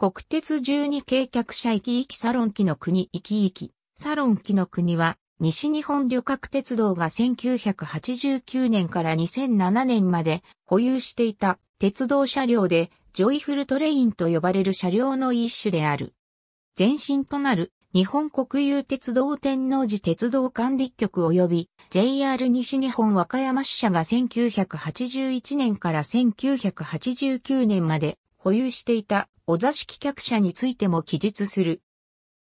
国鉄12計客車行き行きサロン機の国行き行き、サロン機の国は、西日本旅客鉄道が1989年から2007年まで保有していた鉄道車両で、ジョイフルトレインと呼ばれる車両の一種である。前身となる日本国有鉄道天王寺鉄道管理局及び JR 西日本和歌山支社が1981年から1989年まで保有していたお座敷客車についても記述する。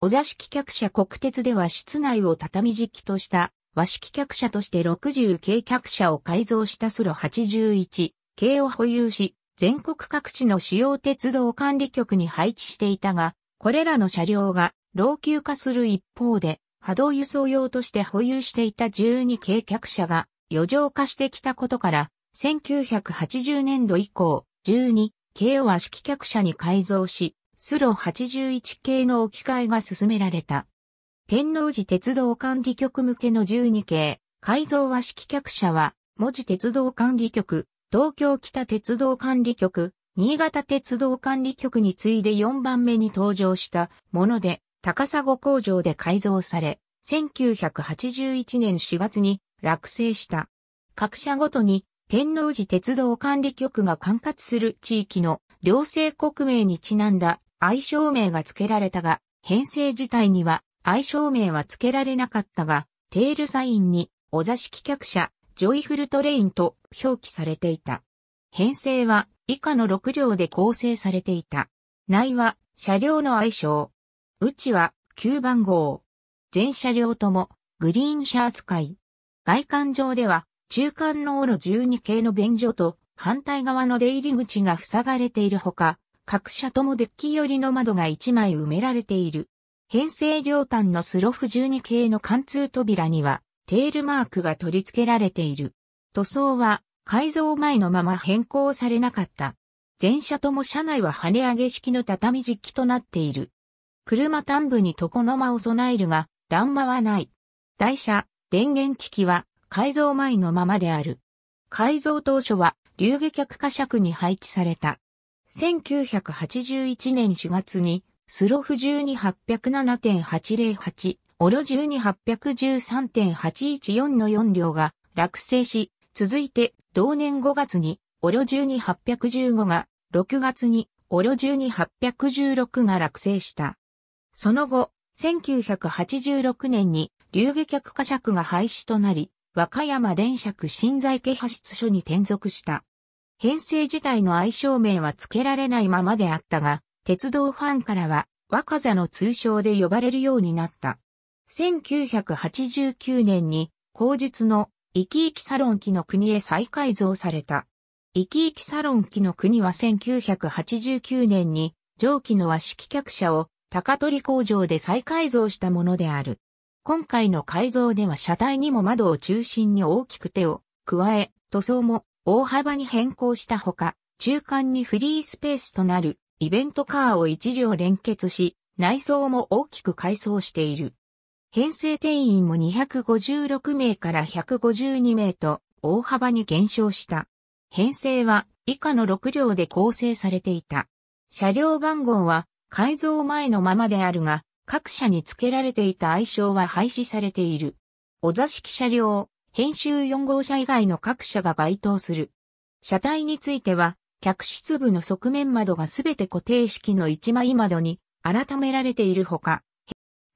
お座敷客車国鉄では室内を畳敷きとした和式客車として60系客車を改造したスロ81系を保有し、全国各地の主要鉄道管理局に配置していたが、これらの車両が老朽化する一方で、波動輸送用として保有していた12系客車が余剰化してきたことから、1980年度以降、12京和式客車に改造し、スロ81系の置き換えが進められた。天王寺鉄道管理局向けの12系、改造和式客車は、文字鉄道管理局、東京北鉄道管理局、新潟鉄道管理局に次いで4番目に登場したもので、高砂工場で改造され、1981年4月に落成した。各社ごとに天王寺鉄道管理局が管轄する地域の両政国名にちなんだ愛称名が付けられたが、編成自体には愛称名は付けられなかったが、テールサインにお座敷客車、ジョイフルトレインと表記されていた。編成は以下の6両で構成されていた。内は車両の愛称。内は9番号。全車両ともグリーン車扱い。外観上では中間の路12系の便所と反対側の出入り口が塞がれているほか、各社ともデッキ寄りの窓が1枚埋められている。編成両端のスロフ12系の貫通扉にはテールマークが取り付けられている。塗装は改造前のまま変更されなかった。全車とも車内は跳ね上げ式の畳敷きとなっている。車端部に床の間を備えるが、欄間はない。台車、電源機器は改造前のままである。改造当初は、流下客貨尺に配置された。1981年4月に、スロフ12807.808、オロ12813.814の4両が落成し、続いて同年5月に、オロ12815が、6月に、オロ12816が落成した。その後、1986年に、流下客貨尺が廃止となり、和歌山電車区新在家派出所に転属した。編成自体の愛称名は付けられないままであったが、鉄道ファンからは若座の通称で呼ばれるようになった。1989年に、後日の生き生きサロン機の国へ再改造された。生き生きサロン機の国は1989年に、上記の和式客車を高取工場で再改造したものである。今回の改造では車体にも窓を中心に大きく手を加え、塗装も大幅に変更したほか、中間にフリースペースとなるイベントカーを一両連結し、内装も大きく改装している。編成定員も256名から152名と大幅に減少した。編成は以下の6両で構成されていた。車両番号は改造前のままであるが、各社に付けられていた愛称は廃止されている。お座敷車両、編集4号車以外の各社が該当する。車体については、客室部の側面窓がすべて固定式の一枚窓に改められているほか、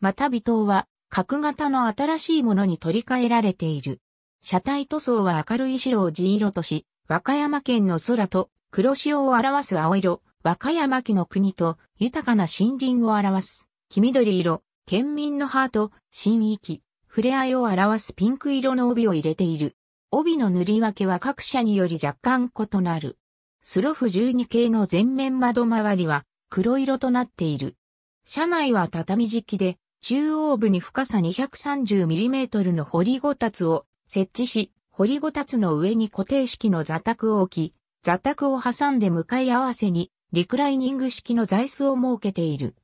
また尾灯は角型の新しいものに取り替えられている。車体塗装は明るい白を地色とし、和歌山県の空と黒潮を表す青色、和歌山木の国と豊かな森林を表す。黄緑色、県民のハート、新域、触れ合いを表すピンク色の帯を入れている。帯の塗り分けは各社により若干異なる。スロフ12系の前面窓周りは黒色となっている。車内は畳敷きで、中央部に深さ 230mm の掘りごたつを設置し、掘りごたつの上に固定式の座卓を置き、座卓を挟んで向かい合わせにリクライニング式の座椅子を設けている。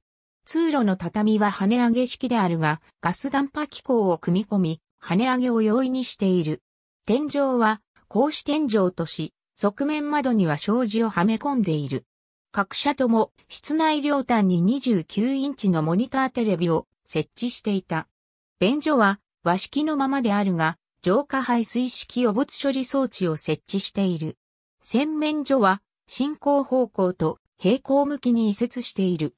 通路の畳は跳ね上げ式であるが、ガスダンパ機構を組み込み、跳ね上げを容易にしている。天井は、格子天井とし、側面窓には障子をはめ込んでいる。各社とも、室内両端に29インチのモニターテレビを設置していた。便所は、和式のままであるが、浄化排水式汚物処理装置を設置している。洗面所は、進行方向と平行向きに移設している。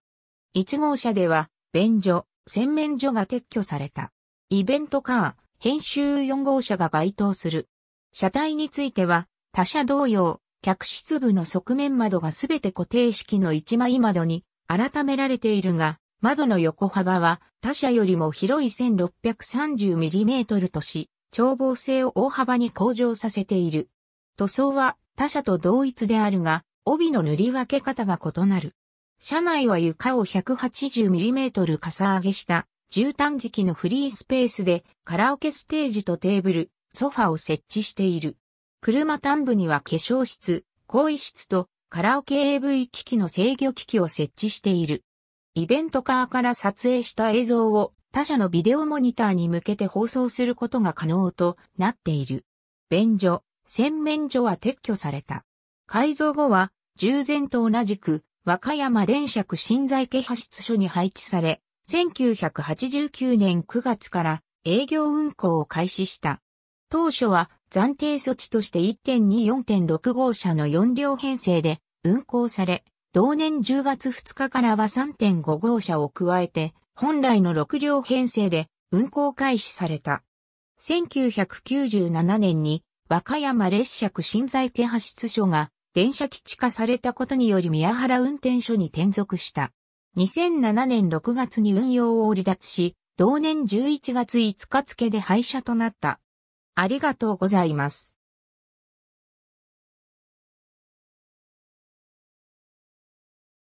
1号車では、便所、洗面所が撤去された。イベントカー、編集4号車が該当する。車体については、他車同様、客室部の側面窓がすべて固定式の1枚窓に改められているが、窓の横幅は他車よりも広い 1630mm とし、眺望性を大幅に向上させている。塗装は他車と同一であるが、帯の塗り分け方が異なる。車内は床を 180mm かさ上げした絨毯敷のフリースペースでカラオケステージとテーブル、ソファを設置している。車端部には化粧室、更衣室とカラオケ AV 機器の制御機器を設置している。イベントカーから撮影した映像を他社のビデオモニターに向けて放送することが可能となっている。便所、洗面所は撤去された。改造後は従前と同じく和歌山電車区新在家派出所に配置され、1989年9月から営業運行を開始した。当初は暫定措置として1.24.6号車の4両編成で運行され、同年10月2日からは3.5号車を加えて、本来の6両編成で運行開始された。1997年に和歌山列車区新在家派出所が電車基地化されたことにより宮原運転所に転属した。2007年6月に運用を離脱し、同年11月5日付で廃車となった。ありがとうございます。